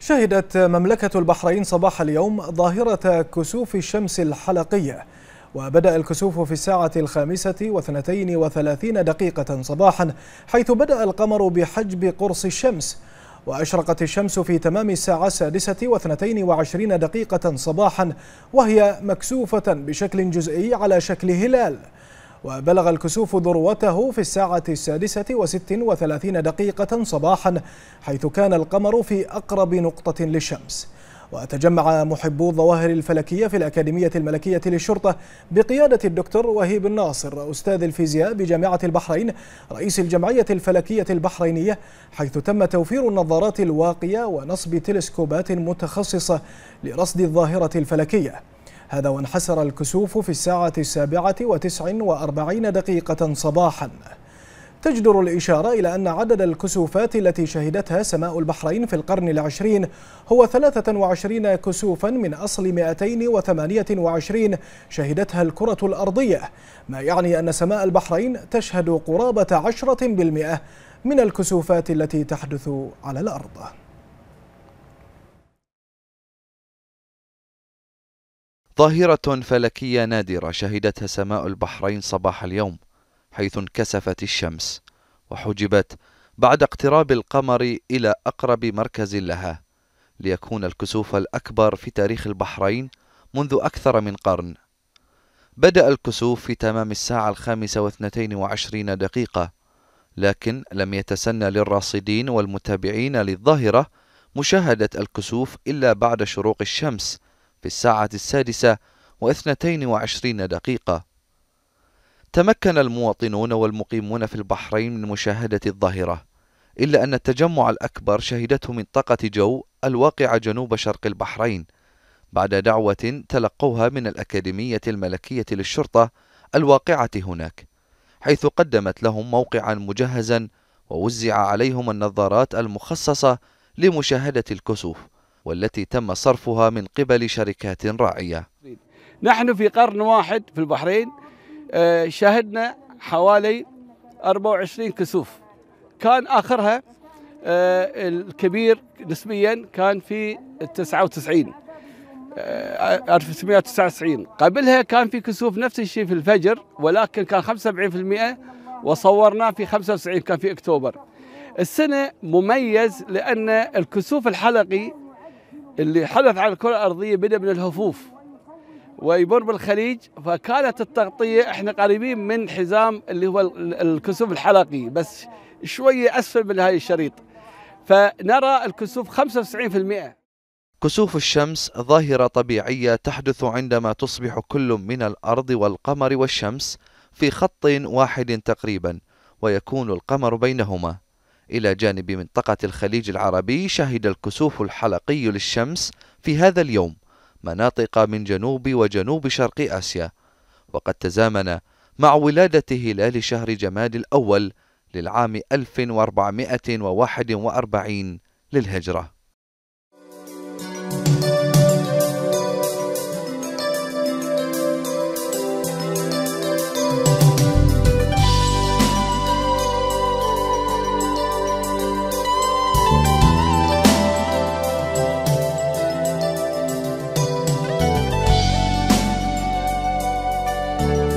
شهدت مملكة البحرين صباح اليوم ظاهرة كسوف الشمس الحلقية وبدأ الكسوف في الساعة الخامسة واثنتين وثلاثين دقيقة صباحا حيث بدأ القمر بحجب قرص الشمس وأشرقت الشمس في تمام الساعة السادسة واثنتين وعشرين دقيقة صباحا وهي مكسوفة بشكل جزئي على شكل هلال وبلغ الكسوف ذروته في الساعة السادسة وست وثلاثين دقيقة صباحا حيث كان القمر في أقرب نقطة للشمس وتجمع محبو الظواهر الفلكية في الأكاديمية الملكية للشرطة بقيادة الدكتور وهيب الناصر أستاذ الفيزياء بجامعة البحرين رئيس الجمعية الفلكية البحرينية حيث تم توفير النظارات الواقية ونصب تلسكوبات متخصصة لرصد الظاهرة الفلكية هذا وانحسر الكسوف في الساعة السابعة وتسع وأربعين دقيقة صباحا تجدر الإشارة إلى أن عدد الكسوفات التي شهدتها سماء البحرين في القرن العشرين هو 23 كسوفا من أصل 228 شهدتها الكرة الأرضية ما يعني أن سماء البحرين تشهد قرابة 10% من الكسوفات التي تحدث على الأرض ظاهرة فلكية نادرة شهدتها سماء البحرين صباح اليوم حيث انكسفت الشمس وحجبت بعد اقتراب القمر إلى أقرب مركز لها ليكون الكسوف الأكبر في تاريخ البحرين منذ أكثر من قرن بدأ الكسوف في تمام الساعة الخامسة واثنتين وعشرين دقيقة لكن لم يتسنى للراصدين والمتابعين للظاهرة مشاهدة الكسوف إلا بعد شروق الشمس في الساعة السادسة واثنتين وعشرين دقيقة تمكن المواطنون والمقيمون في البحرين من مشاهدة الظاهرة إلا أن التجمع الأكبر شهدته منطقة جو الواقعة جنوب شرق البحرين بعد دعوة تلقوها من الأكاديمية الملكية للشرطة الواقعة هناك حيث قدمت لهم موقعا مجهزا ووزع عليهم النظارات المخصصة لمشاهدة الكسوف والتي تم صرفها من قبل شركات راعية نحن في قرن واحد في البحرين آه، شهدنا حوالي 24 كسوف كان آخرها آه، الكبير نسبيا كان في 99 1999 آه، قبلها كان في كسوف نفس الشيء في الفجر ولكن كان 75% وصورناه في 95 كان في اكتوبر السنه مميز لان الكسوف الحلقي اللي حدث على الكرة الأرضية بدأ من الهفوف ويمر بالخليج فكانت التغطية احنا قريبين من حزام اللي هو الكسوف الحلقي بس شوية أسفل من هاي الشريط فنرى الكسوف 95% كسوف الشمس ظاهرة طبيعية تحدث عندما تصبح كل من الأرض والقمر والشمس في خط واحد تقريبا ويكون القمر بينهما إلى جانب منطقة الخليج العربي شهد الكسوف الحلقي للشمس في هذا اليوم مناطق من جنوب وجنوب شرق آسيا وقد تزامن مع ولادة هلال شهر جماد الأول للعام 1441 للهجرة you